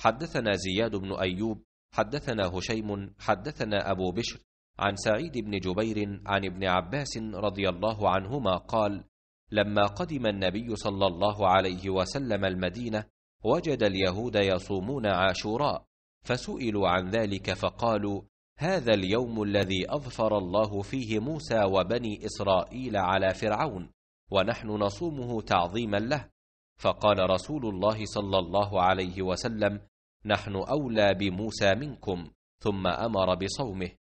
حدثنا زياد بن أيوب حدثنا هشيم حدثنا أبو بشر عن سعيد بن جبير عن ابن عباس رضي الله عنهما قال لما قدم النبي صلى الله عليه وسلم المدينة وجد اليهود يصومون عاشوراء فسئلوا عن ذلك فقالوا هذا اليوم الذي أظفر الله فيه موسى وبني إسرائيل على فرعون ونحن نصومه تعظيما له فقال رسول الله صلى الله عليه وسلم نحن اولى بموسى منكم ثم امر بصومه